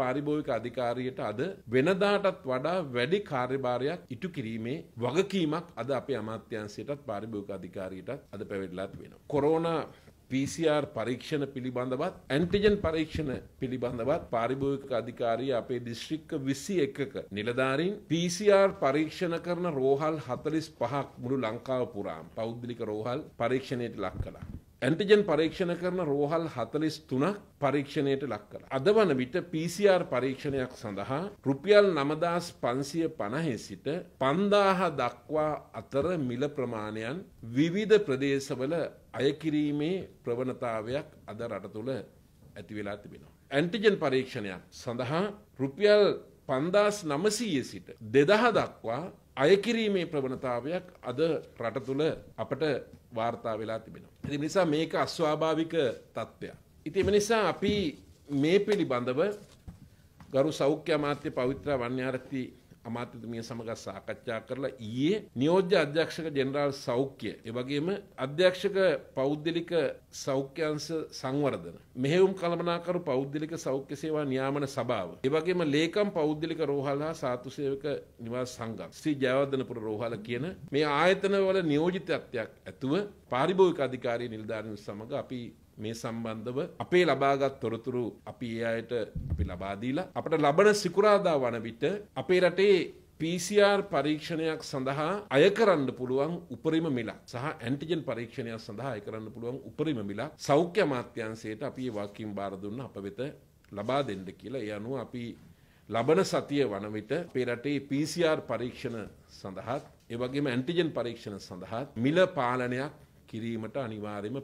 පාරිභෝගික අධිකාරියට අද වෙනදාටත් වඩා වැඩි කාර්යභාරයක් ඉටු කිරීමේ වගකීමක් අද අපේ අමාත්‍යංශයටත් පාරිභෝගික අධිකාරියටත් අද පැවැදලා තියෙනවා. කොරෝනා PCR පරීක්ෂණ පිළිබඳවත් ඇන්ටිජන් පරීක්ෂණ පිළිබඳවත් පාරිභෝගික අධිකාරිය අපේ දිස්ත්‍රික්ක 21ක නිලධාරීන් PCR පරීක්ෂණ කරන රෝහල් 45ක් මුළු ලංකාව පුරාම පෞද්ගලික රෝහල් පරීක්ෂණයට ලක් කළා. ඇන්ටිජන් පරීක්ෂණ කරන රෝහල් හතලිස් තුනක් පරීක්ෂණයට ලක් කළ. අද වන විට PCR පරීක්ෂණයක් සඳහා රුපියල් නමදස් පන්සිය පණහෙ සිට පන්දාහ දක්වා අතර මිල ප්‍රමාණයන් විවිධ ප්‍රදේශවල අයකිරීමේ ප්‍රවණතාවයක් අද රට තුළ ඇතිවෙලා තිබෙනවා. ඇන්ටිජන් පරීක්ෂණයක් සඳහා රුපියල් පන්දාස් නමසීය සිට දෙදහ දක්වා අයකිරීමේ ප්‍රවණතාවයක් අද රට තුළ අපට වාර්තා වෙලා තිබෙනවා. ඉතින් නිසා මේක අස්වාභාවික තත්ත්වයක්. ඉතින් මේ නිසා අපි මේ පිළිබඳව ගරු සෞඛ්‍ය අමාත්‍ය පවිත්‍ර වන්‍යාරති අමාත්‍යතුමිය සමග සාකච්ඡා කරලා ඊයේ නියෝජ්‍ය අධ්‍යක්ෂක ජෙනරාල් සෞඛ්‍ය එවැගේම අධ්‍යක්ෂක පෞද්ගලික සෞඛ්‍යංශ සංවර්ධන මෙහෙයුම් කළමනාකරු පෞද්ගලික සෞඛ්‍ය සේවා නියාමන සභාව එවැගේම ලේකම් පෞද්ගලික රෝහල හා සාතු සේවක නිවාස සංගම් ශ්‍රී ජයවර්ධනපුර රෝහල කියන මේ ආයතන වල නියෝජිතත්වයක් ඇතුව පාරිභෝගික අධිකාරී නිලධාරීන් සමග අපි මේ සම්බන්ධව අපේ ලබාගත් තොරතුරු අපි ඒ අයට අපි ලබා දීලා අපට ලබන සිකුරාදා වන විට අපේ රටේ PCR පරීක්ෂණයක් සඳහා අය කරන්න පුළුවන් උපරිම මිල සහ ඇන්ටිජන් පරීක්ෂණයක් සඳහා අය කරන්න පුළුවන් උපරිම මිල සෞඛ්‍ය අමාත්‍යංශයට අපි ඒ වාක්‍යයෙන් බාර දුන්න අප වෙත ලබා දෙන්න කියලා ඒ අනුව අපි ලබන සතිය වන විට අපේ රටේ PCR පරීක්ෂණ සඳහාත් ඒ වගේම ඇන්ටිජන් පරීක්ෂණ සඳහාත් මිල පාලනයක් කිරීමට අනිවාර්යයෙන්ම